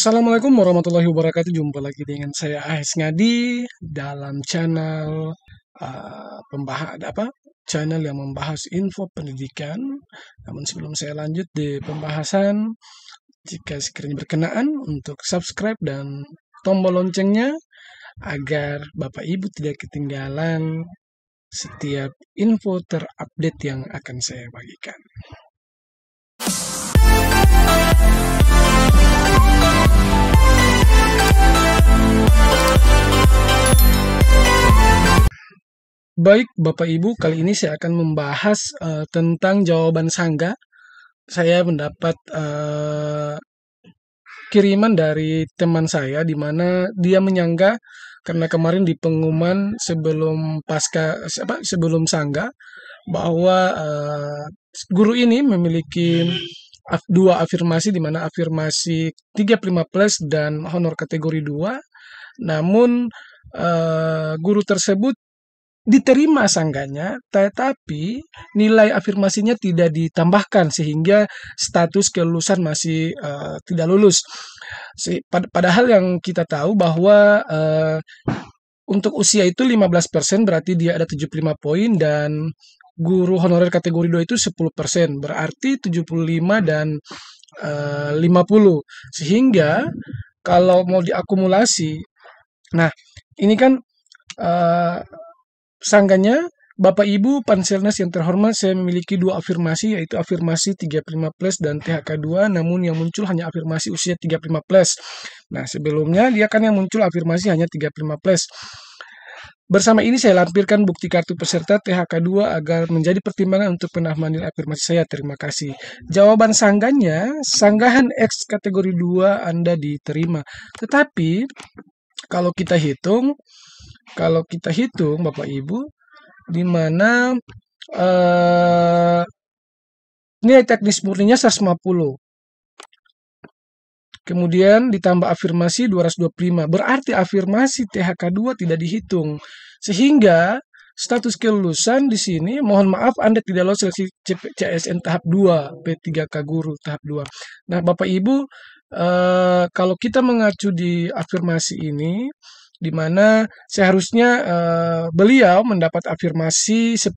Assalamualaikum warahmatullahi wabarakatuh. Jumpa lagi dengan saya Ais Ngadi dalam channel uh, pembahas apa? Channel yang membahas info pendidikan. Namun sebelum saya lanjut di pembahasan, jika sekiranya berkenaan untuk subscribe dan tombol loncengnya agar Bapak Ibu tidak ketinggalan setiap info terupdate yang akan saya bagikan. Baik, Bapak Ibu, kali ini saya akan membahas uh, tentang jawaban sangga. Saya mendapat uh, kiriman dari teman saya di mana dia menyangga karena kemarin di pengumuman sebelum pasca apa sebelum sangga bahwa uh, guru ini memiliki dua afirmasi di mana afirmasi 35 plus dan honor kategori 2 namun uh, guru tersebut diterima sangganya, tetapi nilai afirmasinya tidak ditambahkan sehingga status kelulusan masih uh, tidak lulus. Padahal yang kita tahu bahwa uh, untuk usia itu 15% berarti dia ada 75 poin dan guru honorer kategori 2 itu 10%, berarti 75 dan eh, uh, 50. Sehingga kalau mau diakumulasi nah, ini kan uh, Sangkanya, Bapak Ibu Panselnas yang terhormat, saya memiliki dua afirmasi yaitu afirmasi 35 plus dan THK2 namun yang muncul hanya afirmasi usia 35 plus. Nah, sebelumnya dia kan yang muncul afirmasi hanya 35 plus. Bersama ini saya lampirkan bukti kartu peserta THK2 agar menjadi pertimbangan untuk penambahan afirmasi saya. Terima kasih. Jawaban sangganya, sanggahan X kategori 2 Anda diterima. Tetapi, kalau kita hitung, kalau kita hitung Bapak Ibu, di mana uh, nilai teknis murninya 150. Kemudian ditambah afirmasi 225. Berarti afirmasi THK2 tidak dihitung. Sehingga status kelulusan di sini, mohon maaf Anda tidak lolos seleksi CSN tahap 2, P3K Guru tahap 2. Nah Bapak Ibu, uh, kalau kita mengacu di afirmasi ini, di mana seharusnya uh, beliau mendapat afirmasi 10%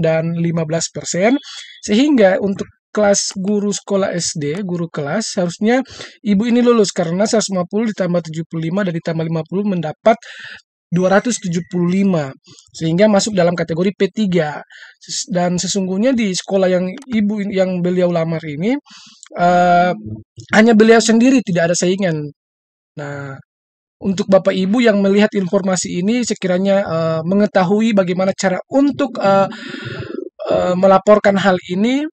dan 15% sehingga untuk kelas guru sekolah SD, guru kelas harusnya ibu ini lulus karena 150 ditambah 75 dan ditambah 50 mendapat 275 sehingga masuk dalam kategori P3 dan sesungguhnya di sekolah yang ibu yang beliau lamar ini uh, hanya beliau sendiri tidak ada saingan. Nah, untuk Bapak Ibu yang melihat informasi ini sekiranya uh, mengetahui bagaimana cara untuk uh, uh, melaporkan hal ini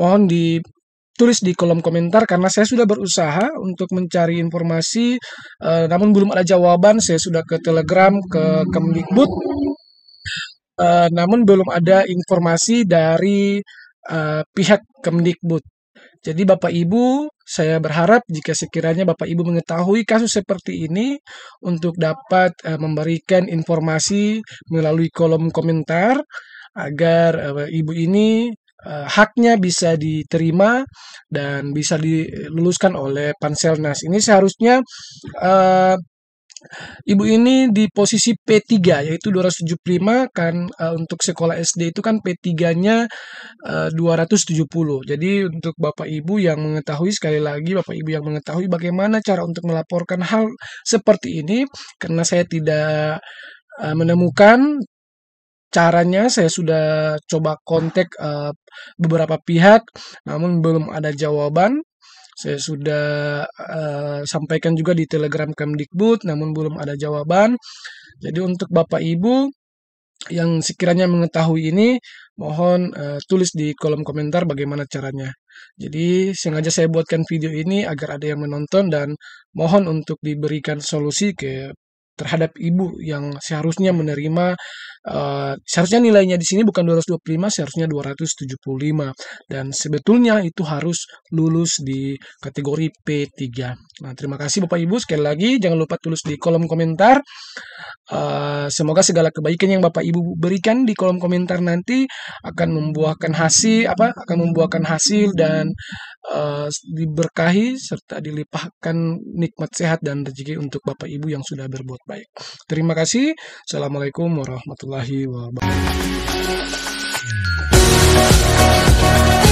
mohon ditulis di kolom komentar karena saya sudah berusaha untuk mencari informasi uh, namun belum ada jawaban saya sudah ke Telegram ke Kemdikbud uh, namun belum ada informasi dari uh, pihak Kemdikbud jadi Bapak Ibu, saya berharap jika sekiranya Bapak Ibu mengetahui kasus seperti ini untuk dapat uh, memberikan informasi melalui kolom komentar agar uh, Ibu ini uh, haknya bisa diterima dan bisa diluluskan oleh Panselnas. Ini seharusnya uh, Ibu ini di posisi P3 yaitu 275 kan uh, untuk sekolah SD itu kan P3-nya uh, 270. Jadi untuk Bapak Ibu yang mengetahui sekali lagi Bapak Ibu yang mengetahui bagaimana cara untuk melaporkan hal seperti ini karena saya tidak uh, menemukan caranya saya sudah coba kontak uh, beberapa pihak namun belum ada jawaban saya sudah uh, sampaikan juga di Telegram Kemdikbud, namun belum ada jawaban. Jadi untuk Bapak Ibu yang sekiranya mengetahui ini, mohon uh, tulis di kolom komentar bagaimana caranya. Jadi sengaja saya buatkan video ini agar ada yang menonton dan mohon untuk diberikan solusi ke terhadap ibu yang seharusnya menerima uh, seharusnya nilainya di sini bukan 225 seharusnya 275 dan sebetulnya itu harus lulus di kategori P3. Nah, terima kasih Bapak Ibu sekali lagi jangan lupa tulis di kolom komentar Uh, semoga segala kebaikan yang Bapak Ibu berikan di kolom komentar nanti akan membuahkan hasil apa akan membuahkan hasil dan uh, diberkahi serta dilipahkan nikmat sehat dan rezeki untuk Bapak Ibu yang sudah berbuat baik. Terima kasih. Assalamualaikum warahmatullahi wabarakatuh.